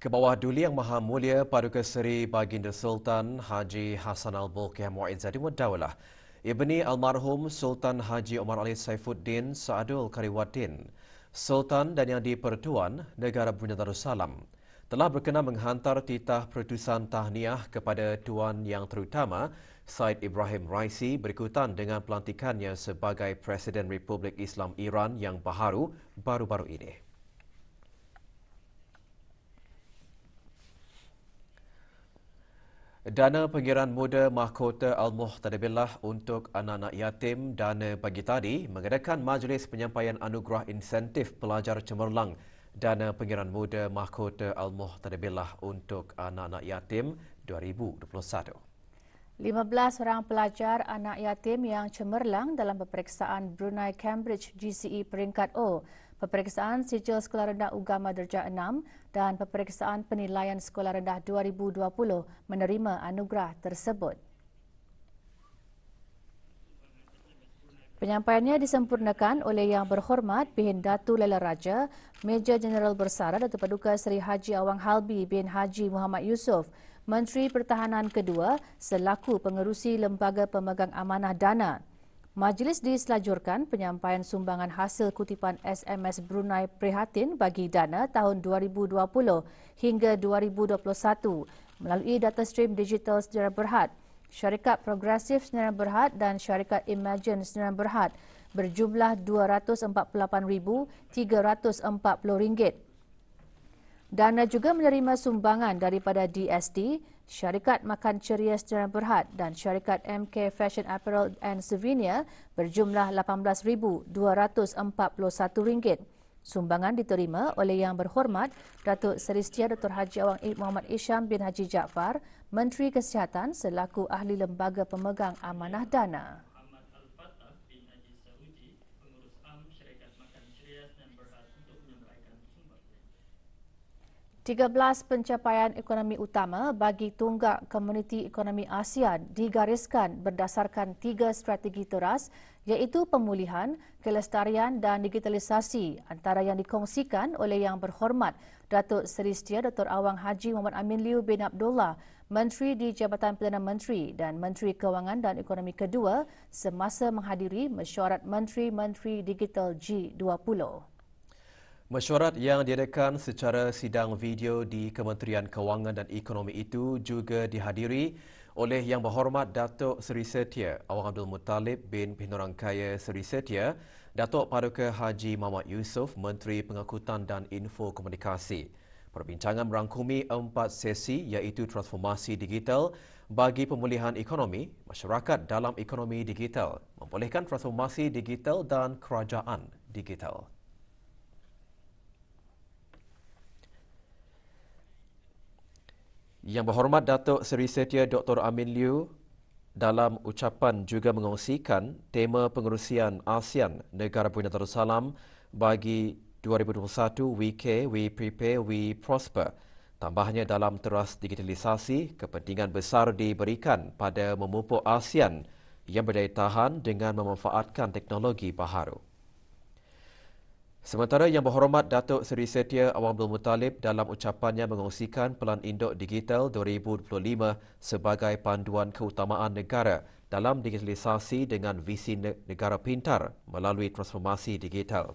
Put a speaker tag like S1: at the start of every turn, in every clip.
S1: Ke bawah duli yang maha mulia Paduka Seri Baginda Sultan Haji Hassan Al-Bulkiah Mu'aid Zadi Mudawalah. Ibni Almarhum Sultan Haji Omar Ali Saifuddin Saadul Kariwatin, Sultan dan Yang di-Pertuan Negara Brunei Darussalam, telah berkenan menghantar titah pertusan tahniah kepada Tuan Yang Terutama Said Ibrahim Raisi berikutan dengan pelantikannya sebagai Presiden Republik Islam Iran yang baharu baru-baru ini. Dana Pengiran Muda Mahkota Al-Muhtadabilah untuk anak-anak yatim Dana Pagi Tadi mengadakan majlis penyampaian anugerah insentif pelajar cemerlang Dana Pengiran Muda Mahkota Al-Muhtadabilah untuk anak-anak yatim 2021. 15
S2: orang pelajar anak yatim yang cemerlang dalam peperiksaan Brunei Cambridge GCE peringkat O peperiksaan sijil sekolah rendah agama darjah 6 dan peperiksaan penilaian sekolah rendah 2020 menerima anugerah tersebut. Penyampaiannya disempurnakan oleh Yang Berhormat Bin Datu Lela Raja, Major Jeneral Bersara Datuk Paduka Seri Haji Awang Halbi bin Haji Muhammad Yusof, Menteri Pertahanan Kedua selaku pengerusi Lembaga Pemegang Amanah Dana Majlis diselajurkan penyampaian sumbangan hasil kutipan SMS Brunei Prihatin bagi dana tahun 2020 hingga 2021 melalui data stream digital Sdn Berhad. Syarikat Progressive Sdn Berhad dan Syarikat Imagine Sdn Berhad berjumlah RM248,340. Dana juga menerima sumbangan daripada DSD, Syarikat Makan Ceria Sdn Berhad dan Syarikat MK Fashion Apparel and Souvenir berjumlah RM18,241. Sumbangan diterima oleh Yang Berhormat Datuk Seri Setia Dr. Haji Awang Ibn Muhammad Isham bin Haji Jaafar, Menteri Kesihatan selaku Ahli Lembaga Pemegang Amanah Dana. 13 pencapaian ekonomi utama bagi tunggak komuniti ekonomi ASEAN digariskan berdasarkan tiga strategi teras iaitu pemulihan, kelestarian dan digitalisasi antara yang dikongsikan oleh Yang Berhormat Datuk Seri Setia Dr. Awang Haji Muhammad Amin Liu bin Abdullah, Menteri di Jabatan Perdana Menteri dan Menteri Kewangan dan Ekonomi Kedua semasa menghadiri mesyuarat Menteri-Menteri Digital G20.
S1: Mesyuarat yang direkan secara sidang video di Kementerian Kewangan dan Ekonomi itu juga dihadiri oleh Yang Berhormat Datuk Seri Setia Awang Abdul Muttalib bin Pinorangkaya Seri Setia, Datuk Paduka Haji Muhammad Yusof, Menteri Pengakutan dan Info Komunikasi. Perbincangan merangkumi empat sesi iaitu transformasi digital bagi pemulihan ekonomi, masyarakat dalam ekonomi digital, membolehkan transformasi digital dan kerajaan digital. Yang berhormat Datuk Seri Setia Dr. Amin Liu dalam ucapan juga mengongsikan tema pengurusian ASEAN Negara Brunei Darussalam bagi 2021 We Care, We Prepare, We Prosper. Tambahnya dalam teras digitalisasi, kepentingan besar diberikan pada memupuk ASEAN yang berdaya tahan dengan memanfaatkan teknologi baharu. Sementara yang berhormat Datuk Seri Setia Awang Abdul Muttalib dalam ucapannya mengongsikan Pelan Induk Digital 2025 sebagai panduan keutamaan negara dalam digitalisasi dengan visi negara pintar melalui transformasi digital.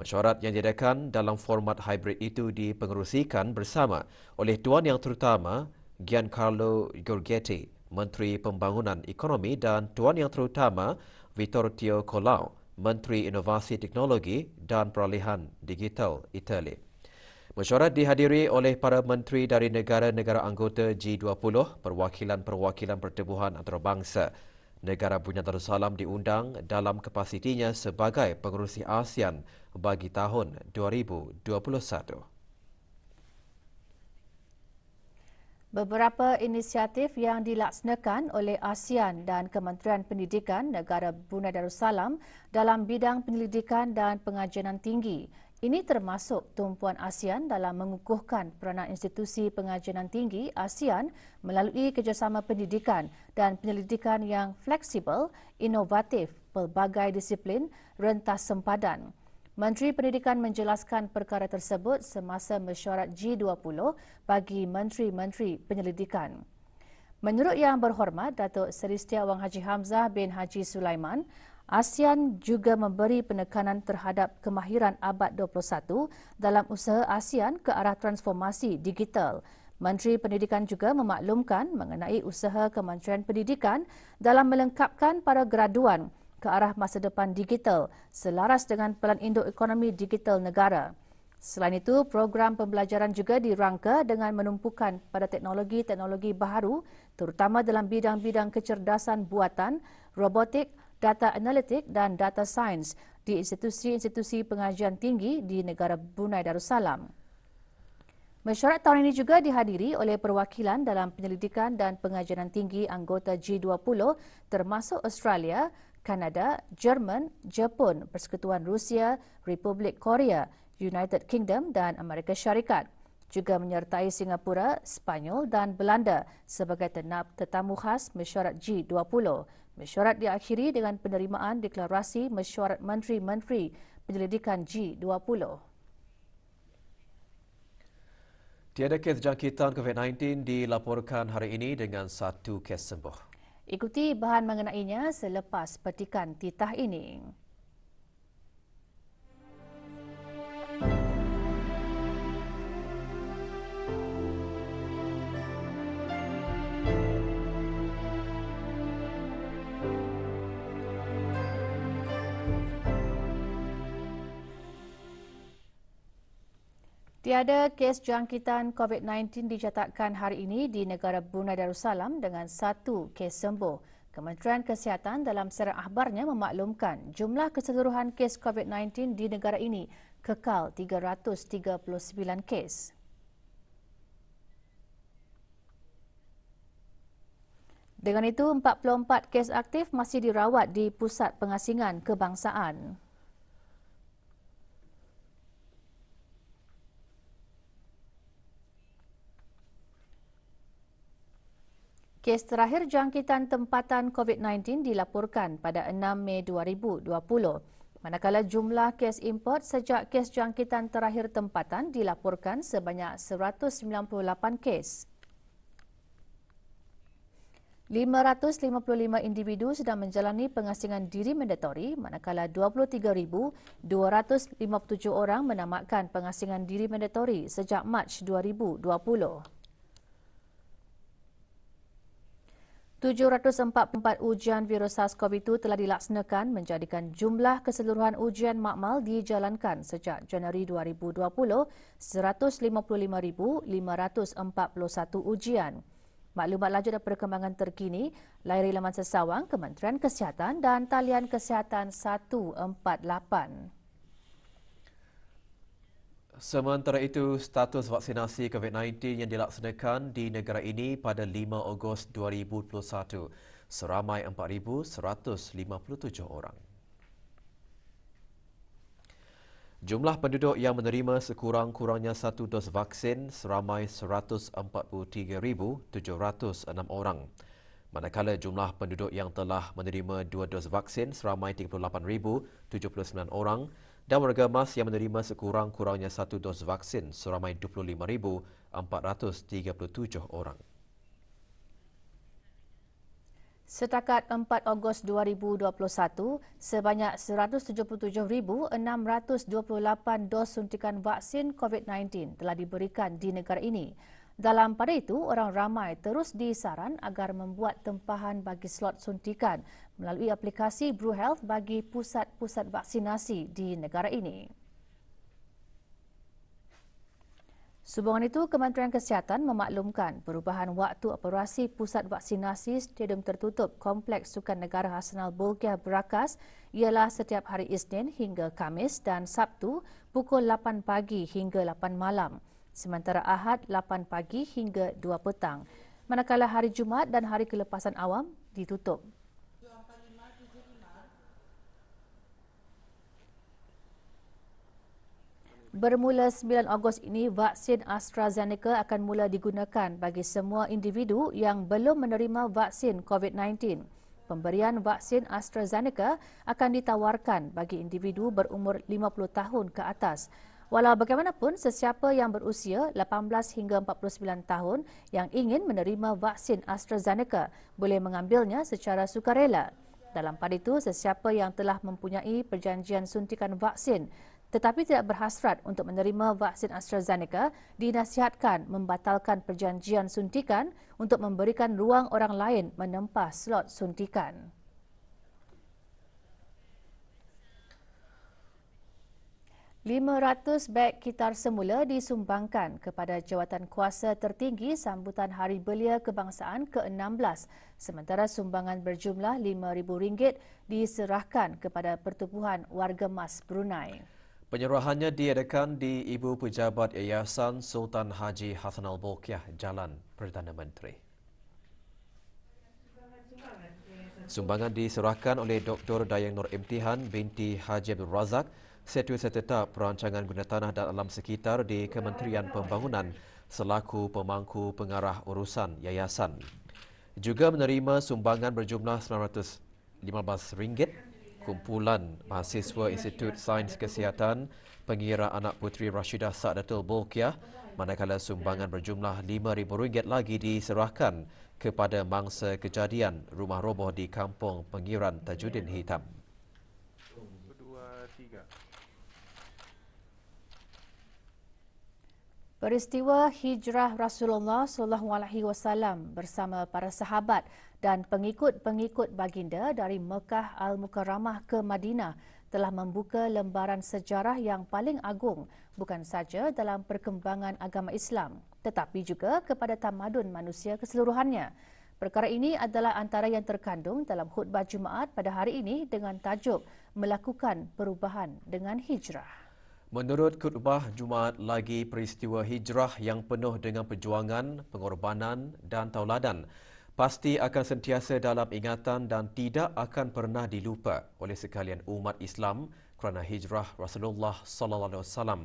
S1: Mesyuarat yang diadakan dalam format hybrid itu dipengerusikan bersama oleh Tuan Yang Terutama Giancarlo Giorgetti, Menteri Pembangunan Ekonomi dan Tuan Yang Terutama Vittorio Colau, Menteri Inovasi Teknologi dan Peralihan Digital Itali. Mesyuarat dihadiri oleh para menteri dari negara-negara anggota G20, perwakilan-perwakilan pertubuhan antarabangsa. Negara Bunyan Darussalam diundang dalam kapasitinya sebagai pengurusi ASEAN bagi tahun 2021.
S2: Beberapa inisiatif yang dilaksanakan oleh ASEAN dan Kementerian Pendidikan Negara Brunei Darussalam dalam bidang penyelidikan dan pengajianan tinggi. Ini termasuk tumpuan ASEAN dalam mengukuhkan peranan institusi pengajianan tinggi ASEAN melalui kerjasama pendidikan dan penyelidikan yang fleksibel, inovatif, pelbagai disiplin, rentas sempadan. Menteri Pendidikan menjelaskan perkara tersebut semasa mesyuarat G20 bagi menteri-menteri penyelidikan. Menurut Yang Berhormat Datuk Seri Setiawang Haji Hamzah bin Haji Sulaiman, ASEAN juga memberi penekanan terhadap kemahiran abad 21 dalam usaha ASEAN ke arah transformasi digital. Menteri Pendidikan juga memaklumkan mengenai usaha Kementerian Pendidikan dalam melengkapkan para graduan ke arah masa depan digital selaras dengan pelan induk ekonomi digital negara. Selain itu, program pembelajaran juga dirangka dengan menumpukan pada teknologi-teknologi baru terutama dalam bidang-bidang kecerdasan buatan, robotik, data analitik dan data sains di institusi-institusi pengajian tinggi di negara Brunei Darussalam. Mesyuarat tahun ini juga dihadiri oleh perwakilan dalam penyelidikan dan pengajaran tinggi anggota G20 termasuk Australia, Kanada, Jerman, Jepun, Persekutuan Rusia, Republik Korea, United Kingdom dan Amerika Syarikat juga menyertai Singapura, Spanyol dan Belanda sebagai tenap tetamu khas mesyuarat G20. Mesyuarat diakhiri dengan penerimaan deklarasi mesyuarat menteri-menteri penyelidikan G20.
S1: Tiada kes jangkitan COVID-19 dilaporkan hari ini dengan satu kes sembuh.
S2: Ikuti bahan mengenainya selepas petikan titah ini. Tiada kes jangkitan COVID-19 dicatatkan hari ini di negara Brunei Darussalam dengan satu kes sembuh. Kementerian Kesihatan dalam serah akhbarnya memaklumkan jumlah keseluruhan kes COVID-19 di negara ini kekal 339 kes. Dengan itu, 44 kes aktif masih dirawat di Pusat Pengasingan Kebangsaan. Kes terakhir jangkitan tempatan COVID-19 dilaporkan pada 6 Mei 2020. Manakala jumlah kes import sejak kes jangkitan terakhir tempatan dilaporkan sebanyak 198 kes. 555 individu sedang menjalani pengasingan diri mandatori manakala 23257 orang menamatkan pengasingan diri mandatori sejak Mac 2020. 744 ujian virus SARS-CoV-2 telah dilaksanakan menjadikan jumlah keseluruhan ujian makmal dijalankan sejak Januari 2020 155,541 ujian. Maklumat lanjut dan perkembangan terkini layari laman sesawang Kementerian Kesihatan dan talian kesihatan 148.
S1: Sementara itu, status vaksinasi COVID-19 yang dilaksanakan di negara ini pada 5 Ogos 2021 seramai 4,157 orang. Jumlah penduduk yang menerima sekurang-kurangnya satu dos vaksin seramai 143,706 orang. Manakala jumlah penduduk yang telah menerima dua dos vaksin seramai 38,079 orang. orang dan warga emas yang menerima sekurang-kurangnya satu dos vaksin seramai 25,437 orang.
S2: Setakat 4 Ogos 2021, sebanyak 177,628 dos suntikan vaksin COVID-19 telah diberikan di negara ini. Dalam pada itu, orang ramai terus disaran agar membuat tempahan bagi slot suntikan melalui aplikasi BruHealth bagi pusat-pusat vaksinasi di negara ini. Sebuah itu, Kementerian Kesihatan memaklumkan perubahan waktu operasi pusat vaksinasi stadium tertutup Kompleks Sukan Negara Arsenal Bulgia Berakas ialah setiap hari Isnin hingga Kamis dan Sabtu pukul 8 pagi hingga 8 malam sementara Ahad 8 pagi hingga 2 petang. Manakala hari Jumaat dan hari kelepasan awam ditutup. Bermula 9 Ogos ini, vaksin AstraZeneca akan mula digunakan bagi semua individu yang belum menerima vaksin COVID-19. Pemberian vaksin AstraZeneca akan ditawarkan bagi individu berumur 50 tahun ke atas. Walau bagaimanapun, sesiapa yang berusia 18 hingga 49 tahun yang ingin menerima vaksin AstraZeneca boleh mengambilnya secara sukarela. Dalam pada itu, sesiapa yang telah mempunyai perjanjian suntikan vaksin tetapi tidak berhasrat untuk menerima vaksin AstraZeneca dinasihatkan membatalkan perjanjian suntikan untuk memberikan ruang orang lain menempah slot suntikan. 500 beg kitar semula disumbangkan kepada jawatan kuasa tertinggi sambutan Hari Belia Kebangsaan ke-16 sementara sumbangan berjumlah RM5,000 diserahkan kepada Pertubuhan Warga Mas Brunei.
S1: Penyerahannya diadakan di Ibu Pejabat Yayasan Sultan Haji Hasanal Bokiah Jalan Perdana Menteri. Sumbangan diserahkan oleh Dr. Dayang Nur Imtihan binti Haji Abdul Razak setetap perancangan guna tanah dan alam sekitar di Kementerian Pembangunan selaku pemangku pengarah urusan yayasan. Juga menerima sumbangan berjumlah RM915 kumpulan mahasiswa Institut Sains Kesihatan Pengira Anak Puteri Rashidah Saadatul Bolkiah, manakala sumbangan berjumlah RM5,000 lagi diserahkan kepada mangsa kejadian rumah roboh di Kampung Pengiran Tajuddin Hitam.
S2: Peristiwa hijrah Rasulullah sallallahu alaihi wasallam bersama para sahabat dan pengikut-pengikut baginda dari Mekah Al-Mukarramah ke Madinah telah membuka lembaran sejarah yang paling agung bukan saja dalam perkembangan agama Islam tetapi juga kepada tamadun manusia keseluruhannya. Perkara ini adalah antara yang terkandung dalam khutbah Jumaat pada hari ini dengan tajuk Melakukan Perubahan dengan Hijrah.
S1: Menurut khutbah Jumaat lagi peristiwa hijrah yang penuh dengan perjuangan, pengorbanan dan tauladan pasti akan sentiasa dalam ingatan dan tidak akan pernah dilupa oleh sekalian umat Islam kerana hijrah Rasulullah sallallahu alaihi wasallam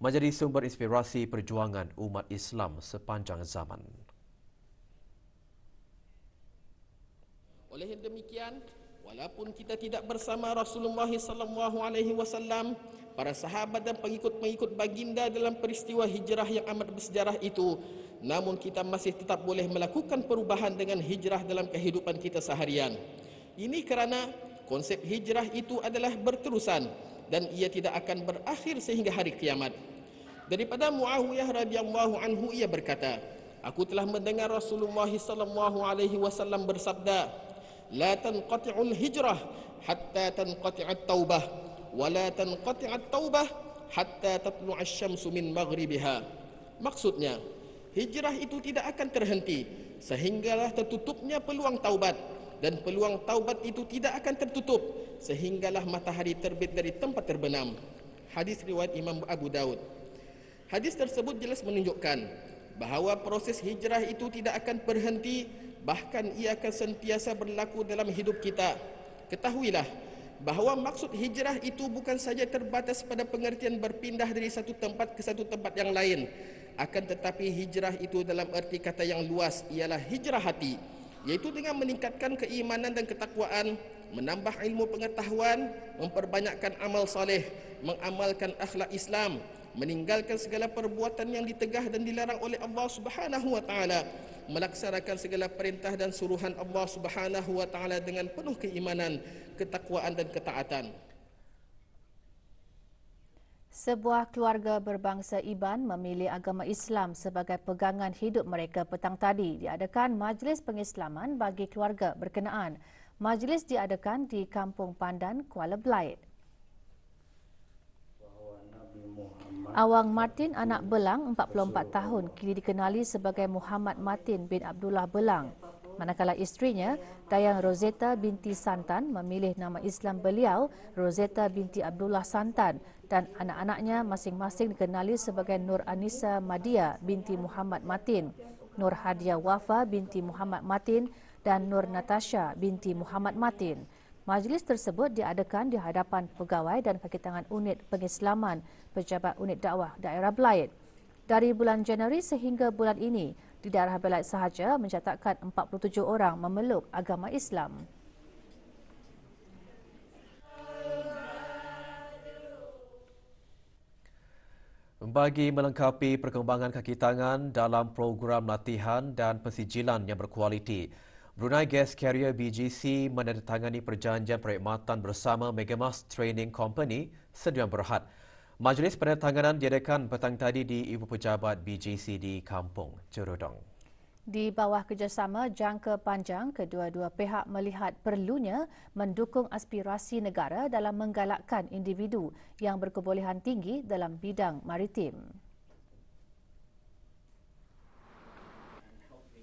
S1: menjadi sumber inspirasi perjuangan umat Islam sepanjang zaman.
S3: Oleh demikian, walaupun kita tidak bersama Rasulullah sallallahu alaihi wasallam para sahabat dan pengikut-pengikut baginda dalam peristiwa hijrah yang amat bersejarah itu. Namun kita masih tetap boleh melakukan perubahan dengan hijrah dalam kehidupan kita seharian. Ini kerana konsep hijrah itu adalah berterusan dan ia tidak akan berakhir sehingga hari kiamat. Daripada Muawiyah radhiyallahu anhu ia berkata, Aku telah mendengar Rasulullah sallallahu alaihi wasallam bersabda, "La tanqati'ul hijrah hatta tanqati'at taubah." wala tanqati'at taubah hatta tatlu'ash syamsu min maghribiha maksudnya hijrah itu tidak akan terhenti sehinggalah tertutupnya peluang taubat dan peluang taubat itu tidak akan tertutup sehinggalah matahari terbit dari tempat terbenam hadis riwayat imam abu daud hadis tersebut jelas menunjukkan bahawa proses hijrah itu tidak akan berhenti bahkan ia akan sentiasa berlaku dalam hidup kita ketahuilah bahawa maksud hijrah itu bukan saja terbatas pada pengertian berpindah dari satu tempat ke satu tempat yang lain akan tetapi hijrah itu dalam erti kata yang luas ialah hijrah hati yaitu dengan meningkatkan keimanan dan ketakwaan menambah ilmu pengetahuan memperbanyakkan amal soleh mengamalkan akhlak Islam meninggalkan segala perbuatan yang ditegah dan dilarang oleh Allah Subhanahu wa taala melaksanakan segala perintah dan suruhan Allah Subhanahu wa taala dengan penuh keimanan ketakwaan dan ketaatan
S2: sebuah keluarga berbangsa Iban memilih agama Islam sebagai pegangan hidup mereka petang tadi diadakan majlis pengislaman bagi keluarga berkenaan majlis diadakan di kampung Pandan Kuala Belait Awang Martin anak Belang, 44 tahun, kini dikenali sebagai Muhammad Martin bin Abdullah Belang. Manakala isterinya, Dayang Rosetta binti Santan memilih nama Islam beliau, Rosetta binti Abdullah Santan dan anak-anaknya masing-masing dikenali sebagai Nur Anissa Madia binti Muhammad Martin, Nur Hadia Wafa binti Muhammad Martin dan Nur Natasha binti Muhammad Martin. Majlis tersebut diadakan di hadapan pegawai dan kakitangan unit pengislaman pejabat unit dakwah daerah Belait. Dari bulan Januari sehingga bulan ini, di daerah Belait sahaja mencatatkan 47 orang memeluk agama Islam.
S1: Bagi melengkapi perkembangan kaki tangan dalam program latihan dan pesijilan yang berkualiti, Brunei Gas Carrier BGC menandatangani perjanjian perkhidmatan bersama Megamas Training Company Seduan Berhad. Majlis penandatanganan diadakan petang tadi di Ibu Pejabat BGC di Kampung, Cerudong.
S2: Di bawah kerjasama jangka panjang, kedua-dua pihak melihat perlunya mendukung aspirasi negara dalam menggalakkan individu yang berkebolehan tinggi dalam bidang maritim.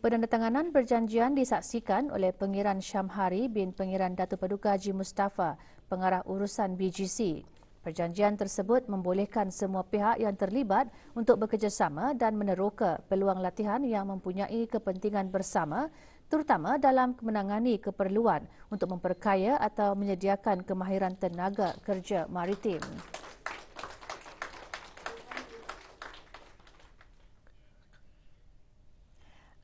S2: Penandatanganan perjanjian disaksikan oleh Pengiran Syamhari bin Pengiran Datu Paduka Haji Mustafa, pengarah urusan BGC. Perjanjian tersebut membolehkan semua pihak yang terlibat untuk bekerjasama dan meneroka peluang latihan yang mempunyai kepentingan bersama terutama dalam menangani keperluan untuk memperkaya atau menyediakan kemahiran tenaga kerja maritim.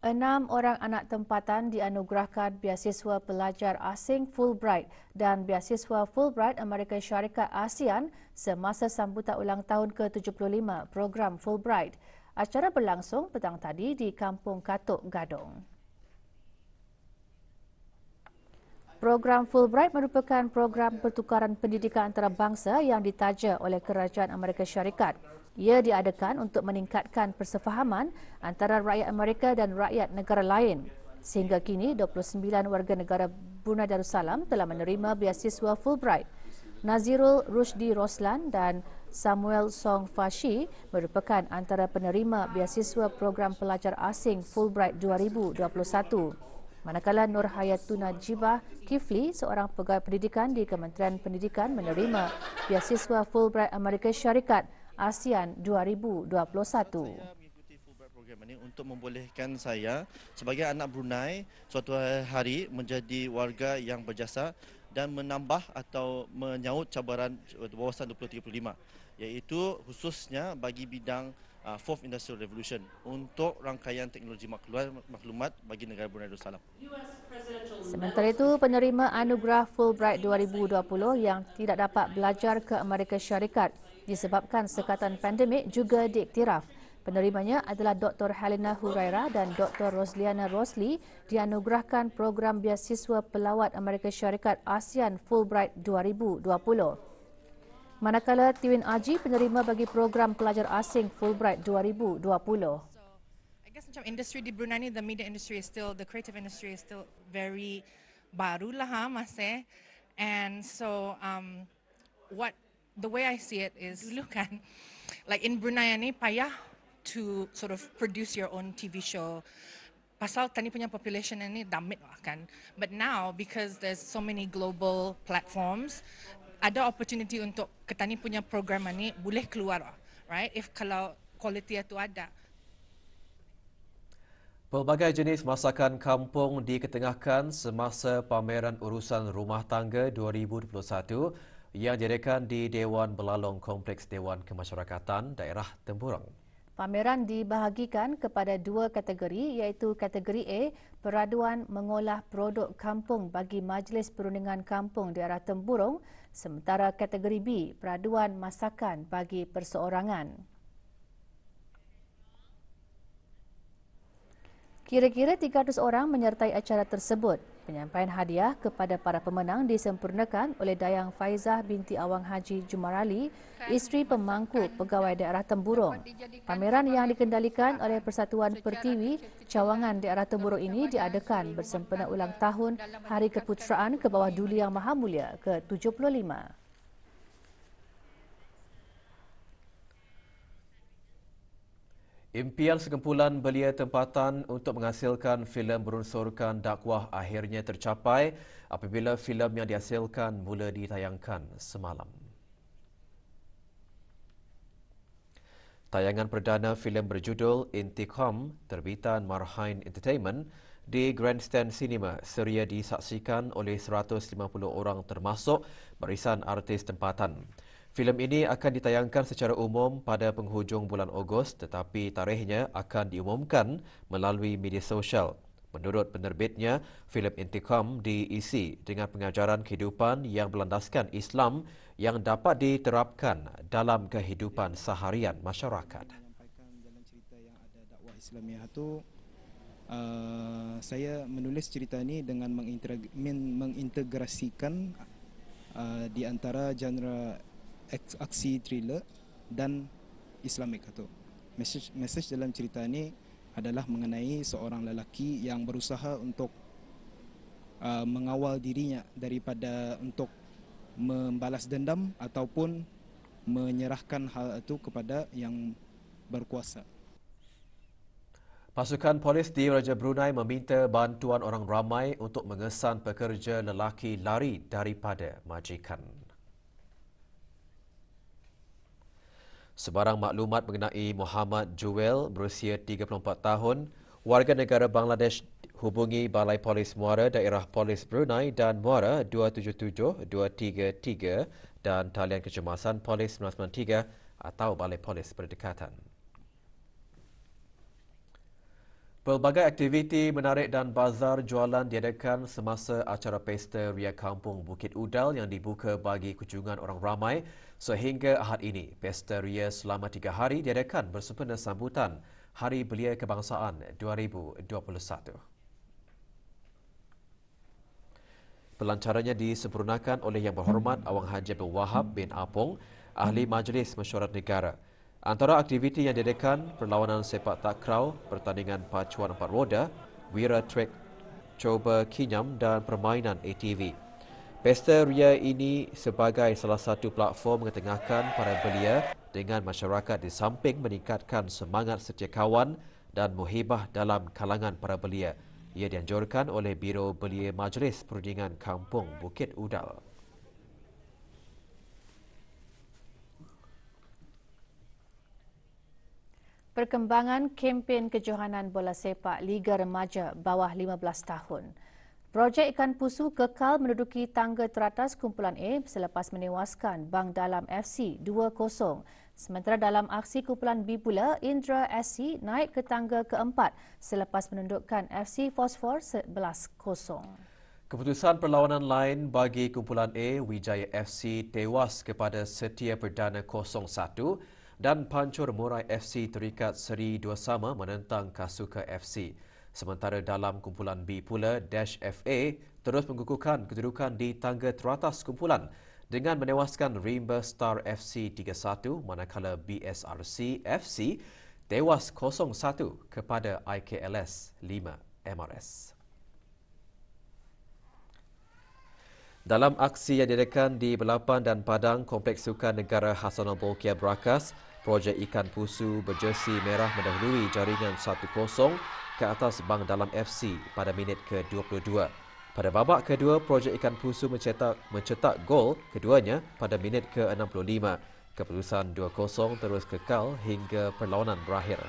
S2: Enam orang anak tempatan dianugerahkan beasiswa pelajar asing Fulbright dan beasiswa Fulbright Amerika Syarikat ASEAN semasa sambutan ulang tahun ke-75 program Fulbright. Acara berlangsung petang tadi di Kampung Katuk Gadong. Program Fulbright merupakan program pertukaran pendidikan antarabangsa yang ditaja oleh Kerajaan Amerika Syarikat. Ia diadakan untuk meningkatkan persefahaman antara rakyat Amerika dan rakyat negara lain. Sehingga kini, 29 warga negara Brunei Darussalam telah menerima beasiswa Fulbright. Nazirul Rushdi Roslan dan Samuel Song Fashi merupakan antara penerima beasiswa program pelajar asing Fulbright 2021. Manakala Nur Hayatun Najibah Kifli, seorang pegawai pendidikan di Kementerian Pendidikan menerima beasiswa Fulbright Amerika Syarikat ASEAN 2021
S3: ini untuk membolehkan saya sebagai anak Brunei suatu hari menjadi warga yang berjasa dan menambah atau menyaut cabaran wawasan 2035 iaitu khususnya bagi bidang uh, fourth industrial revolution untuk rangkaian teknologi maklumat, maklumat bagi negara Brunei Darussalam. Sementara
S2: itu, penerima anugerah Fulbright 2020 yang tidak dapat belajar ke Amerika Syarikat disebabkan sekatan pandemik juga diiktiraf. Penerimanya adalah Dr. Helena Huraira dan Dr. Rosliana Rosli dianugerahkan program biasiswa pelawat Amerika Syarikat ASEAN Fulbright 2020 manakala Tiwin Aji penerima bagi program pelajar asing Fulbright 2020.
S3: Macam industri di Brunei ni, the media industry is still, the creative industry is still
S2: very baru lah ha, masih. Eh. And so, um, what, the way I see it is, dulu kan, like in Brunei ni payah to sort of produce your own TV show. Pasal tani punya population ni damit lah kan. But now, because there's so many global platforms, ada opportunity untuk ketani punya program ni boleh keluar right if kalau quality itu ada
S1: Pelbagai jenis masakan kampung diketengahkan semasa pameran urusan rumah tangga 2021 yang diadakan di Dewan Belalong Kompleks Dewan Kemasyarakatan Daerah Temburong.
S2: Pameran dibahagikan kepada dua kategori iaitu kategori A, peraduan mengolah produk kampung bagi Majlis Perundingan Kampung di arah Temburung, sementara kategori B, peraduan masakan bagi perseorangan. Kira-kira 300 orang menyertai acara tersebut. Penyampaian hadiah kepada para pemenang disempurnakan oleh Dayang Faizah binti Awang Haji Jumarali, isteri pemangku pegawai daerah Temburong. Pameran yang dikendalikan oleh Persatuan Pertiwi, cawangan daerah Temburong ini diadakan bersempena ulang tahun Hari Keputeraan Kebawah Duli Yang Maha Mulia ke-75.
S1: Impian sekumpulan belia tempatan untuk menghasilkan filem berunsurkan dakwah akhirnya tercapai apabila filem yang dihasilkan mula ditayangkan semalam. Tayangan perdana filem berjudul Intikam terbitan Marhain Entertainment di Grandstand Cinema seria disaksikan oleh 150 orang termasuk barisan artis tempatan. Filem ini akan ditayangkan secara umum pada penghujung bulan Ogos tetapi tarikhnya akan diumumkan melalui media sosial. Menurut penerbitnya, filem Intikam diisi dengan pengajaran kehidupan yang berlandaskan Islam yang dapat diterapkan dalam kehidupan seharian masyarakat.
S3: Uh, saya menulis cerita ini dengan mengintegrasikan uh, di antara genre aksi thriller dan islamik atau message message dalam cerita ini adalah mengenai seorang lelaki yang berusaha untuk uh, mengawal dirinya daripada untuk membalas dendam ataupun menyerahkan hal itu kepada yang berkuasa.
S1: Pasukan polis di Raja Brunei meminta bantuan orang ramai untuk mengesan pekerja lelaki lari daripada majikan. Sebarang maklumat mengenai Muhammad Jewel berusia 34 tahun, warga negara Bangladesh hubungi Balai Polis Muara Daerah Polis Brunei dan Muara 277-233 dan talian kecemasan Polis 993 atau Balai Polis Berdekatan. Pelbagai aktiviti menarik dan bazar jualan diadakan semasa acara Pesta Ria Kampung Bukit Udal yang dibuka bagi kunjungan orang ramai Sehingga hari ini, Pesta Ria selama tiga hari diadakan bersempena sambutan Hari Belia Kebangsaan 2021. Pelancarannya disempurnakan oleh Yang Berhormat Awang Haji Abdul Wahab bin Apong, Ahli Majlis Mesyuarat Negara. Antara aktiviti yang diadakan, perlawanan sepak takraw, pertandingan pacuan empat roda, wira trek, coba kinyam dan permainan ATV. Pesta Ria ini sebagai salah satu platform ketengahkan para belia dengan masyarakat di samping meningkatkan semangat setia kawan dan muhibah dalam kalangan para belia. Ia dianjurkan oleh Biro Belia Majlis Perundingan Kampung Bukit Udal.
S2: Perkembangan kempen kejohanan bola sepak Liga Remaja bawah 15 tahun. Projek Ikan Pusu kekal menduduki tangga teratas kumpulan A selepas menewaskan Bang Dalam FC 2-0. Sementara dalam aksi kumpulan B pula, Indra SC naik ke tangga keempat selepas menundukkan FC Fosfor 11-0.
S1: Keputusan perlawanan lain bagi kumpulan A, Wijaya FC tewas kepada Setia Perdana 0-1 dan pancur murai FC terikat Seri Dua Sama menentang Kasuka FC. Sementara dalam kumpulan B pula, Dash FA terus mengukuhkan kedudukan di tangga teratas kumpulan dengan menewaskan Rimba Star FC 3-1 manakala BSRC FC tewas 0-1 kepada IKLS 5 MRS. Dalam aksi yang diadakan di Belapan dan Padang Kompleks Sukan Negara Hassanal Bolkiah Berakas, projek ikan pusu berjersi merah mendahului jaringan 1-0 ke atas Bang Dalam FC pada minit ke-22. Pada babak kedua, projek ikan pusu mencetak, mencetak gol keduanya pada minit ke-65. Keputusan 2-0 terus kekal hingga perlawanan berakhir.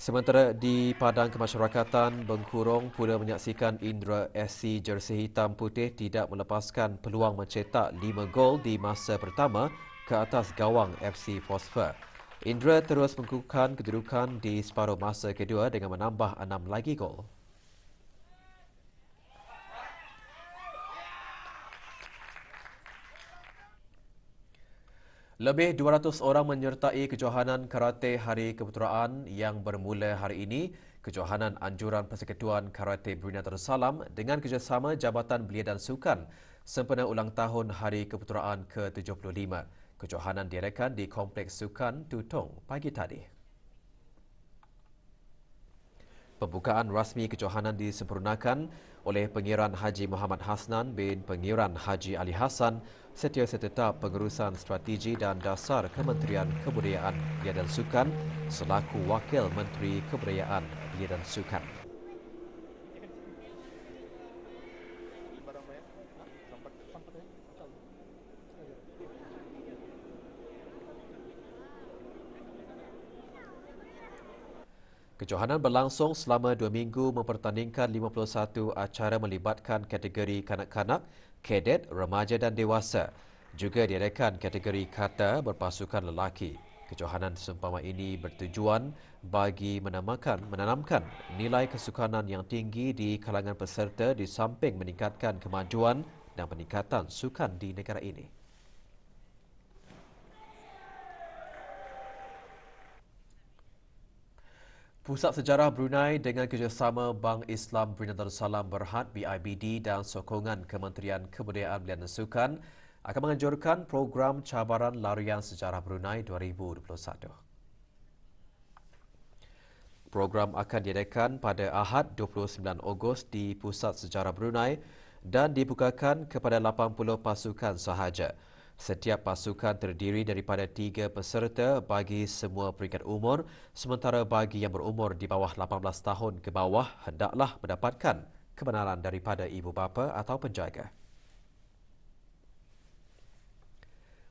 S1: Sementara di Padang Kemasyarakatan, Bengkurong pula menyaksikan Indra SC Jersey Hitam Putih tidak melepaskan peluang mencetak 5 gol di masa pertama ke atas gawang FC Phosphor. Indra terus mengukuhkan kedudukan di separuh masa kedua dengan menambah enam lagi gol. Lebih 200 orang menyertai kejohanan Karate Hari Keputeraan yang bermula hari ini, kejohanan anjuran Persekutuan Karate Brunei Darussalam dengan kerjasama Jabatan Belia dan Sukan sempena ulang tahun Hari Keputeraan ke-75. Kecohanan direkan di Kompleks Sukan Tutong pagi tadi. Pembukaan rasmi kecohanan disempurnakan oleh Pengiran Haji Muhammad Hasnan bin Pengiran Haji Ali Hasan setia setetap pengurusan strategi dan dasar Kementerian Kebudayaan Bia dan Sukan selaku Wakil Menteri Kebudayaan Bia dan Sukan. Kejohanan berlangsung selama dua minggu mempertandingkan 51 acara melibatkan kategori kanak-kanak, kadet, remaja dan dewasa. Juga diadakan kategori kata berpasukan lelaki. Kejohanan sempama ini bertujuan bagi menamakan, menanamkan nilai kesukanan yang tinggi di kalangan peserta di samping meningkatkan kemajuan dan peningkatan sukan di negara ini. Pusat Sejarah Brunei dengan kerjasama Bank Islam Brunei Darussalam Berhad BIBD dan sokongan Kementerian Kebudayaan Belia dan Sukan akan menganjurkan program cabaran larian sejarah Brunei 2021. Program akan diadakan pada Ahad 29 Ogos di Pusat Sejarah Brunei dan dibukakan kepada 80 pasukan sahaja. Setiap pasukan terdiri daripada tiga peserta bagi semua peringkat umur, sementara bagi yang berumur di bawah 18 tahun ke bawah hendaklah mendapatkan kebenaran daripada ibu bapa atau penjaga.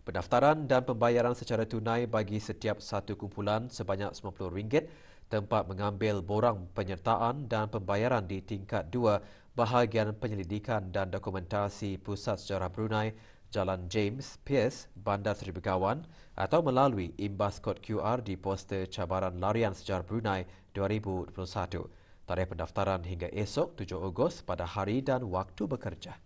S1: Pendaftaran dan pembayaran secara tunai bagi setiap satu kumpulan sebanyak RM90, tempat mengambil borang penyertaan dan pembayaran di tingkat dua bahagian penyelidikan dan dokumentasi Pusat Sejarah Brunei Jalan James Pierce, Bandar Seri Begawan atau melalui imbas kod QR di poster cabaran larian sejarah Brunei 2021. Tarikh pendaftaran hingga esok 7 Ogos pada hari dan waktu bekerja.